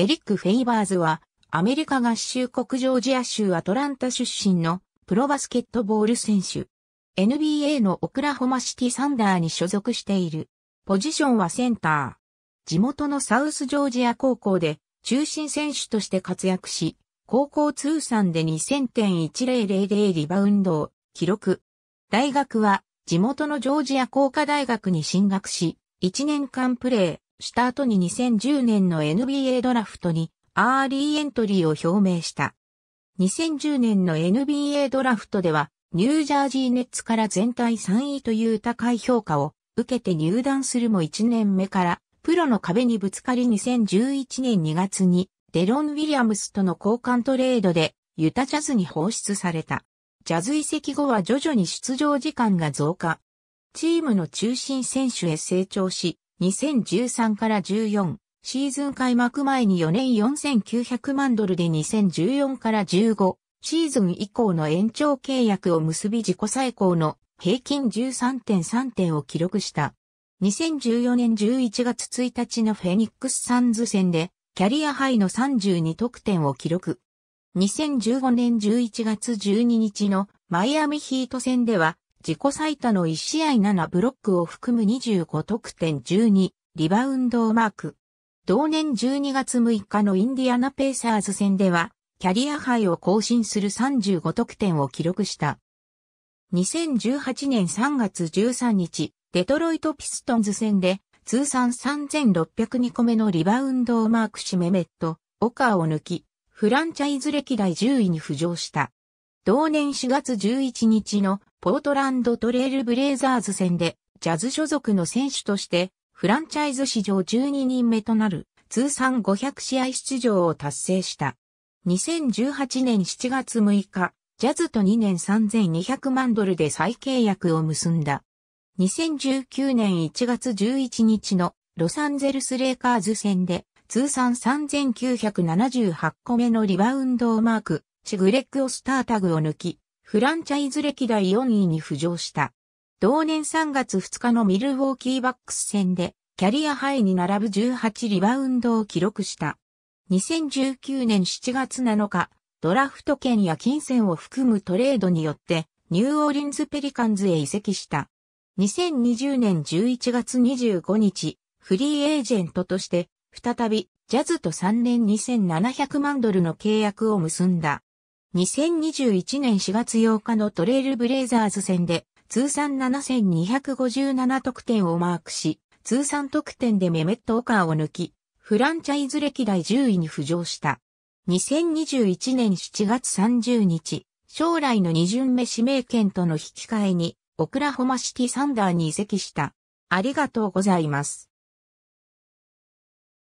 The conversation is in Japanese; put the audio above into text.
デリック・フェイバーズは、アメリカ合衆国ジョージア州アトランタ出身のプロバスケットボール選手。NBA のオクラホマシティサンダーに所属している。ポジションはセンター。地元のサウスジョージア高校で中心選手として活躍し、高校通算で2000.1000リバウンドを記録。大学は地元のジョージア工科大学に進学し、1年間プレー、した後に2010年の NBA ドラフトにアーリーエントリーを表明した。2010年の NBA ドラフトでは、ニュージャージーネッツから全体3位という高い評価を受けて入団するも1年目から、プロの壁にぶつかり2011年2月に、デロン・ウィリアムスとの交換トレードで、ユタジャズに放出された。ジャズ移籍後は徐々に出場時間が増加。チームの中心選手へ成長し、2013から14シーズン開幕前に4年4900万ドルで2014から15シーズン以降の延長契約を結び自己最高の平均13.3点を記録した。2014年11月1日のフェニックスサンズ戦でキャリアハイの32得点を記録。2015年11月12日のマイアミヒート戦では自己最多の1試合7ブロックを含む25得点12リバウンドをマーク。同年12月6日のインディアナペーサーズ戦では、キャリアハイを更新する35得点を記録した。2018年3月13日、デトロイトピストンズ戦で、通算3602個目のリバウンドをマークしメメット、オカーを抜き、フランチャイズ歴代10位に浮上した。同年4月11日のポートランドトレイルブレイザーズ戦で、ジャズ所属の選手として、フランチャイズ史上12人目となる、通算500試合出場を達成した。2018年7月6日、ジャズと2年3200万ドルで再契約を結んだ。2019年1月11日のロサンゼルスレイカーズ戦で通算3978個目のリバウンドをマークシグレッグ・オスタータグを抜きフランチャイズ歴代4位に浮上した。同年3月2日のミルウォーキーバックス戦で、キャリアハイに並ぶ18リバウンドを記録した。2019年7月7日、ドラフト券や金銭を含むトレードによって、ニューオーリンズペリカンズへ移籍した。2020年11月25日、フリーエージェントとして、再び、ジャズと3年2700万ドルの契約を結んだ。2021年4月8日のトレイルブレイザーズ戦で通算7257得点をマークし、通算得点でメメット・オカーを抜き、フランチャイズ歴代10位に浮上した。2021年7月30日、将来の二巡目指名権との引き換えに、オクラホマシティサンダーに移籍した。ありがとうございます。